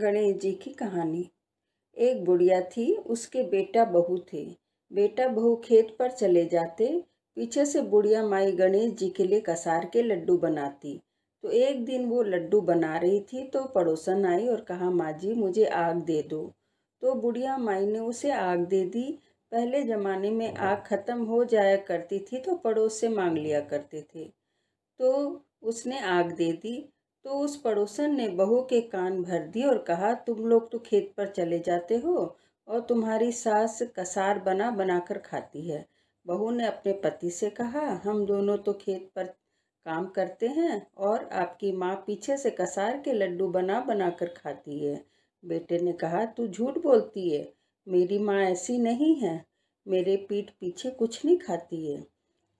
गणेश जी की कहानी एक बुढ़िया थी उसके बेटा बहू थे बेटा बहू खेत पर चले जाते पीछे से बुढ़िया माई गणेश जी के लिए कसार के लड्डू बनाती तो एक दिन वो लड्डू बना रही थी तो पड़ोसन आई और कहा माँ जी मुझे आग दे दो तो बुढ़िया माई ने उसे आग दे दी पहले ज़माने में आग ख़त्म हो जाया करती थी तो पड़ोस से मांग लिया करते थे तो उसने आग दे दी तो उस पड़ोसन ने बहू के कान भर दिए और कहा तुम लोग तो खेत पर चले जाते हो और तुम्हारी सास कसार बना बनाकर खाती है बहू ने अपने पति से कहा हम दोनों तो खेत पर काम करते हैं और आपकी माँ पीछे से कसार के लड्डू बना बनाकर खाती है बेटे ने कहा तू झूठ बोलती है मेरी माँ ऐसी नहीं है मेरे पीठ पीछे कुछ नहीं खाती है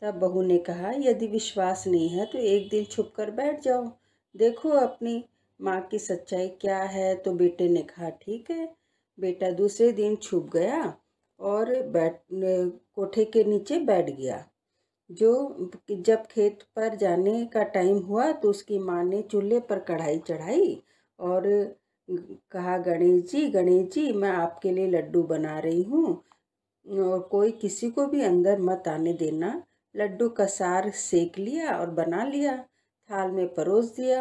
तब बहू ने कहा यदि विश्वास नहीं है तो एक दिन छुप कर बैठ जाओ देखो अपनी माँ की सच्चाई क्या है तो बेटे ने कहा ठीक है बेटा दूसरे दिन छुप गया और बैठ कोठे के नीचे बैठ गया जो जब खेत पर जाने का टाइम हुआ तो उसकी माँ ने चूल्हे पर कढ़ाई चढ़ाई और कहा गणेश जी गणेश जी मैं आपके लिए लड्डू बना रही हूँ और कोई किसी को भी अंदर मत आने देना लड्डू का सार सेक लिया और बना लिया थाल में परोस दिया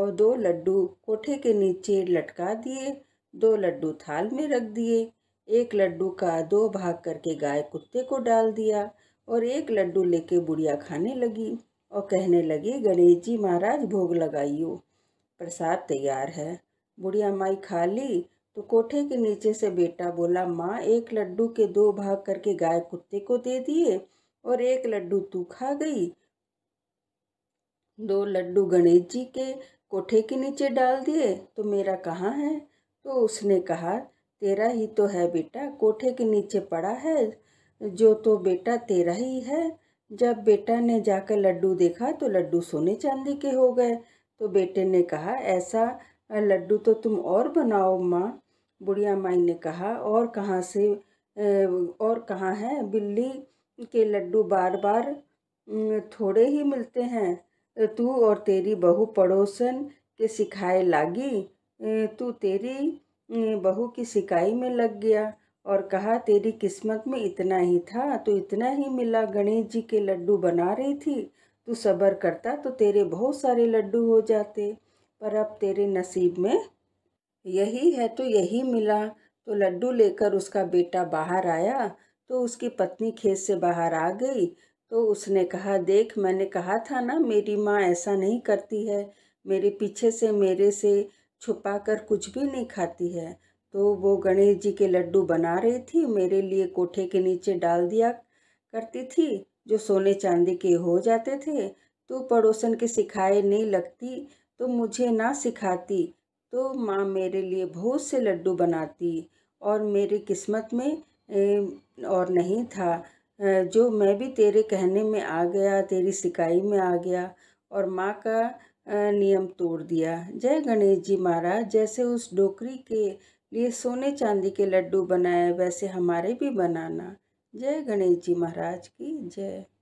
और दो लड्डू कोठे के नीचे लटका दिए दो लड्डू थाल में रख दिए एक लड्डू का दो भाग करके गाय कुत्ते को डाल दिया और एक लड्डू लेके बुढ़िया खाने लगी और कहने लगी गणेश जी महाराज भोग लगाइयो प्रसाद तैयार है बुढ़िया माई खा ली तो कोठे के नीचे से बेटा बोला माँ एक लड्डू के दो भाग करके गाय कुत्ते को दे दिए और एक लड्डू तू खा गई दो लड्डू गणेश जी के कोठे के नीचे डाल दिए तो मेरा कहाँ है तो उसने कहा तेरा ही तो है बेटा कोठे के नीचे पड़ा है जो तो बेटा तेरा ही है जब बेटा ने जाकर लड्डू देखा तो लड्डू सोने चांदी के हो गए तो बेटे ने कहा ऐसा लड्डू तो तुम और बनाओ माँ बुढ़िया माई ने कहा और कहाँ से और कहाँ है बिल्ली के लड्डू बार बार थोड़े ही मिलते हैं तू और तेरी बहू पड़ोसन के सिखाए लागी तू तेरी बहू की सिकाई में लग गया और कहा तेरी किस्मत में इतना ही था तो इतना ही मिला गणेश जी के लड्डू बना रही थी तू सब्र करता तो तेरे बहुत सारे लड्डू हो जाते पर अब तेरे नसीब में यही है तो यही मिला तो लड्डू लेकर उसका बेटा बाहर आया तो उसकी पत्नी खेत से बाहर आ गई तो उसने कहा देख मैंने कहा था ना मेरी माँ ऐसा नहीं करती है मेरे पीछे से मेरे से छुपा कर कुछ भी नहीं खाती है तो वो गणेश जी के लड्डू बना रही थी मेरे लिए कोठे के नीचे डाल दिया करती थी जो सोने चांदी के हो जाते थे तो पड़ोसन के सिखाए नहीं लगती तो मुझे ना सिखाती तो माँ मेरे लिए बहुत से लड्डू बनाती और मेरी किस्मत में ए, और नहीं था जो मैं भी तेरे कहने में आ गया तेरी सिकाई में आ गया और माँ का नियम तोड़ दिया जय गणेश जी महाराज जैसे उस डोकरी के लिए सोने चांदी के लड्डू बनाए वैसे हमारे भी बनाना जय गणेश जी महाराज की जय